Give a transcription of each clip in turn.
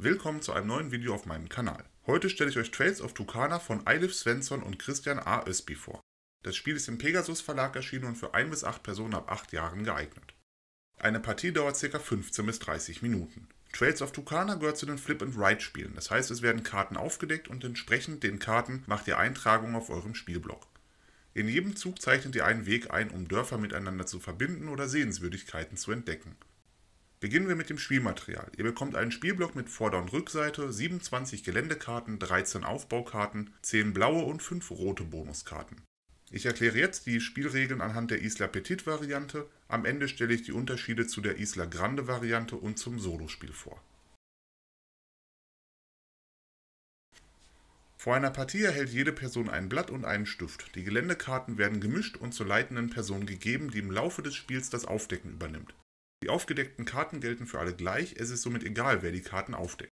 Willkommen zu einem neuen Video auf meinem Kanal. Heute stelle ich euch Trails of Tucana von Eilif Svensson und Christian A. Ösby vor. Das Spiel ist im Pegasus Verlag erschienen und für 1 bis 8 Personen ab 8 Jahren geeignet. Eine Partie dauert ca. 15 bis 30 Minuten. Trails of Tucana gehört zu den Flip-and-Write-Spielen, das heißt es werden Karten aufgedeckt und entsprechend den Karten macht ihr Eintragungen auf eurem Spielblock. In jedem Zug zeichnet ihr einen Weg ein, um Dörfer miteinander zu verbinden oder Sehenswürdigkeiten zu entdecken. Beginnen wir mit dem Spielmaterial. Ihr bekommt einen Spielblock mit Vorder- und Rückseite, 27 Geländekarten, 13 Aufbaukarten, 10 blaue und 5 rote Bonuskarten. Ich erkläre jetzt die Spielregeln anhand der Isla Petit Variante, am Ende stelle ich die Unterschiede zu der Isla Grande Variante und zum Solospiel vor. Vor einer Partie erhält jede Person ein Blatt und einen Stift. Die Geländekarten werden gemischt und zur leitenden Person gegeben, die im Laufe des Spiels das Aufdecken übernimmt. Die aufgedeckten Karten gelten für alle gleich, es ist somit egal, wer die Karten aufdeckt.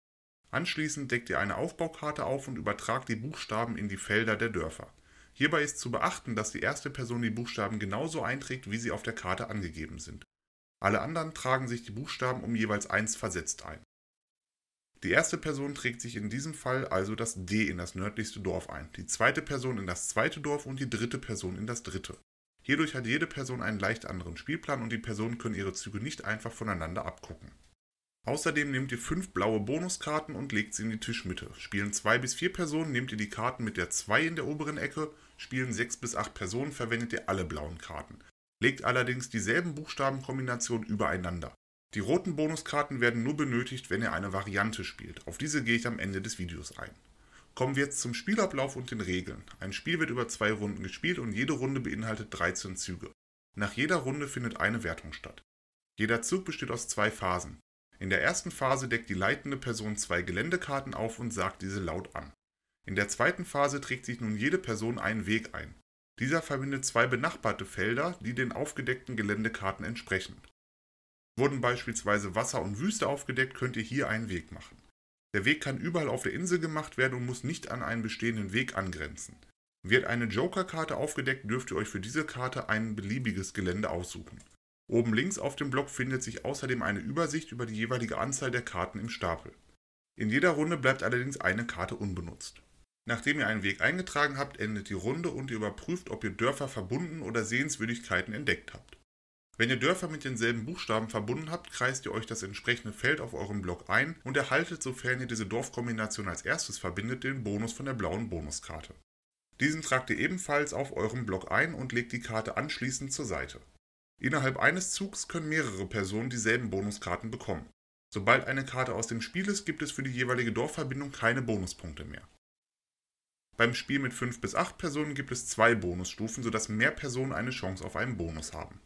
Anschließend deckt ihr eine Aufbaukarte auf und übertragt die Buchstaben in die Felder der Dörfer. Hierbei ist zu beachten, dass die erste Person die Buchstaben genauso einträgt, wie sie auf der Karte angegeben sind. Alle anderen tragen sich die Buchstaben um jeweils eins versetzt ein. Die erste Person trägt sich in diesem Fall also das D in das nördlichste Dorf ein, die zweite Person in das zweite Dorf und die dritte Person in das dritte. Hierdurch hat jede Person einen leicht anderen Spielplan und die Personen können ihre Züge nicht einfach voneinander abgucken. Außerdem nehmt ihr fünf blaue Bonuskarten und legt sie in die Tischmitte. Spielen zwei bis vier Personen, nehmt ihr die Karten mit der 2 in der oberen Ecke, spielen sechs bis acht Personen, verwendet ihr alle blauen Karten. Legt allerdings dieselben Buchstabenkombinationen übereinander. Die roten Bonuskarten werden nur benötigt, wenn ihr eine Variante spielt. Auf diese gehe ich am Ende des Videos ein. Kommen wir jetzt zum Spielablauf und den Regeln. Ein Spiel wird über zwei Runden gespielt und jede Runde beinhaltet 13 Züge. Nach jeder Runde findet eine Wertung statt. Jeder Zug besteht aus zwei Phasen. In der ersten Phase deckt die leitende Person zwei Geländekarten auf und sagt diese laut an. In der zweiten Phase trägt sich nun jede Person einen Weg ein. Dieser verbindet zwei benachbarte Felder, die den aufgedeckten Geländekarten entsprechen. Wurden beispielsweise Wasser und Wüste aufgedeckt, könnt ihr hier einen Weg machen. Der Weg kann überall auf der Insel gemacht werden und muss nicht an einen bestehenden Weg angrenzen. Wird eine Joker-Karte aufgedeckt, dürft ihr euch für diese Karte ein beliebiges Gelände aussuchen. Oben links auf dem Block findet sich außerdem eine Übersicht über die jeweilige Anzahl der Karten im Stapel. In jeder Runde bleibt allerdings eine Karte unbenutzt. Nachdem ihr einen Weg eingetragen habt, endet die Runde und ihr überprüft, ob ihr Dörfer verbunden oder Sehenswürdigkeiten entdeckt habt. Wenn ihr Dörfer mit denselben Buchstaben verbunden habt, kreist ihr euch das entsprechende Feld auf eurem Block ein und erhaltet, sofern ihr diese Dorfkombination als erstes verbindet, den Bonus von der blauen Bonuskarte. Diesen tragt ihr ebenfalls auf eurem Block ein und legt die Karte anschließend zur Seite. Innerhalb eines Zugs können mehrere Personen dieselben Bonuskarten bekommen. Sobald eine Karte aus dem Spiel ist, gibt es für die jeweilige Dorfverbindung keine Bonuspunkte mehr. Beim Spiel mit 5 bis 8 Personen gibt es zwei Bonusstufen, sodass mehr Personen eine Chance auf einen Bonus haben.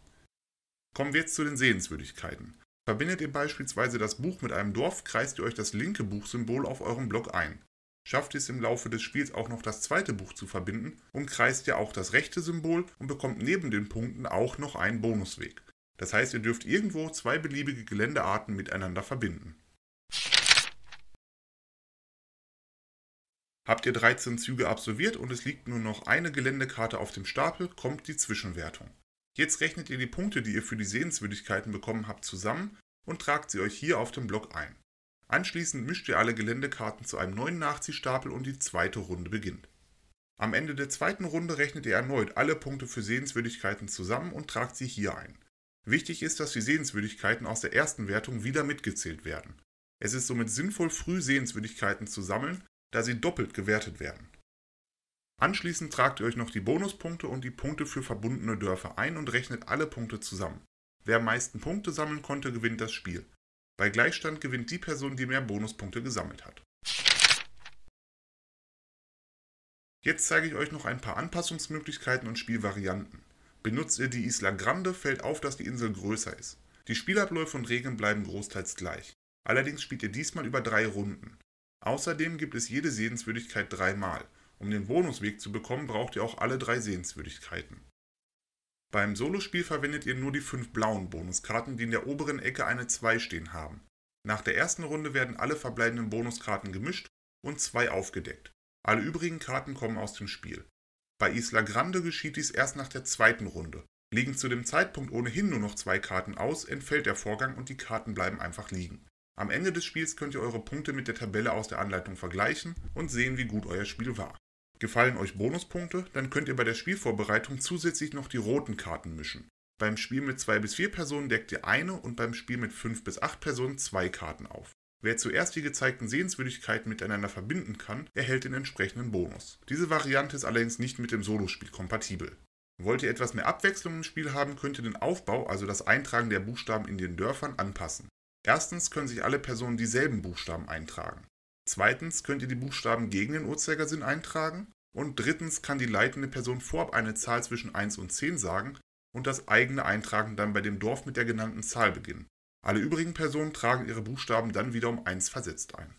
Kommen wir jetzt zu den Sehenswürdigkeiten. Verbindet ihr beispielsweise das Buch mit einem Dorf, kreist ihr euch das linke Buchsymbol auf eurem Block ein. Schafft ihr es im Laufe des Spiels auch noch das zweite Buch zu verbinden, umkreist ihr auch das rechte Symbol und bekommt neben den Punkten auch noch einen Bonusweg. Das heißt, ihr dürft irgendwo zwei beliebige Geländearten miteinander verbinden. Habt ihr 13 Züge absolviert und es liegt nur noch eine Geländekarte auf dem Stapel, kommt die Zwischenwertung. Jetzt rechnet ihr die Punkte, die ihr für die Sehenswürdigkeiten bekommen habt, zusammen und tragt sie euch hier auf dem Block ein. Anschließend mischt ihr alle Geländekarten zu einem neuen Nachziehstapel und die zweite Runde beginnt. Am Ende der zweiten Runde rechnet ihr erneut alle Punkte für Sehenswürdigkeiten zusammen und tragt sie hier ein. Wichtig ist, dass die Sehenswürdigkeiten aus der ersten Wertung wieder mitgezählt werden. Es ist somit sinnvoll, früh Sehenswürdigkeiten zu sammeln, da sie doppelt gewertet werden. Anschließend tragt ihr euch noch die Bonuspunkte und die Punkte für verbundene Dörfer ein und rechnet alle Punkte zusammen. Wer am meisten Punkte sammeln konnte, gewinnt das Spiel. Bei Gleichstand gewinnt die Person, die mehr Bonuspunkte gesammelt hat. Jetzt zeige ich euch noch ein paar Anpassungsmöglichkeiten und Spielvarianten. Benutzt ihr die Isla Grande, fällt auf, dass die Insel größer ist. Die Spielabläufe und Regeln bleiben großteils gleich. Allerdings spielt ihr diesmal über drei Runden. Außerdem gibt es jede Sehenswürdigkeit dreimal. Um den Bonusweg zu bekommen, braucht ihr auch alle drei Sehenswürdigkeiten. Beim Solospiel verwendet ihr nur die fünf blauen Bonuskarten, die in der oberen Ecke eine 2 stehen haben. Nach der ersten Runde werden alle verbleibenden Bonuskarten gemischt und zwei aufgedeckt. Alle übrigen Karten kommen aus dem Spiel. Bei Isla Grande geschieht dies erst nach der zweiten Runde. Liegen zu dem Zeitpunkt ohnehin nur noch zwei Karten aus, entfällt der Vorgang und die Karten bleiben einfach liegen. Am Ende des Spiels könnt ihr eure Punkte mit der Tabelle aus der Anleitung vergleichen und sehen, wie gut euer Spiel war. Gefallen euch Bonuspunkte, dann könnt ihr bei der Spielvorbereitung zusätzlich noch die roten Karten mischen. Beim Spiel mit 2 bis 4 Personen deckt ihr eine und beim Spiel mit 5 bis 8 Personen zwei Karten auf. Wer zuerst die gezeigten Sehenswürdigkeiten miteinander verbinden kann, erhält den entsprechenden Bonus. Diese Variante ist allerdings nicht mit dem Solospiel kompatibel. Wollt ihr etwas mehr Abwechslung im Spiel haben, könnt ihr den Aufbau, also das Eintragen der Buchstaben in den Dörfern, anpassen. Erstens können sich alle Personen dieselben Buchstaben eintragen. Zweitens könnt ihr die Buchstaben gegen den Uhrzeigersinn eintragen. Und drittens kann die leitende Person vorab eine Zahl zwischen 1 und 10 sagen und das eigene Eintragen dann bei dem Dorf mit der genannten Zahl beginnen. Alle übrigen Personen tragen ihre Buchstaben dann wieder um 1 versetzt ein.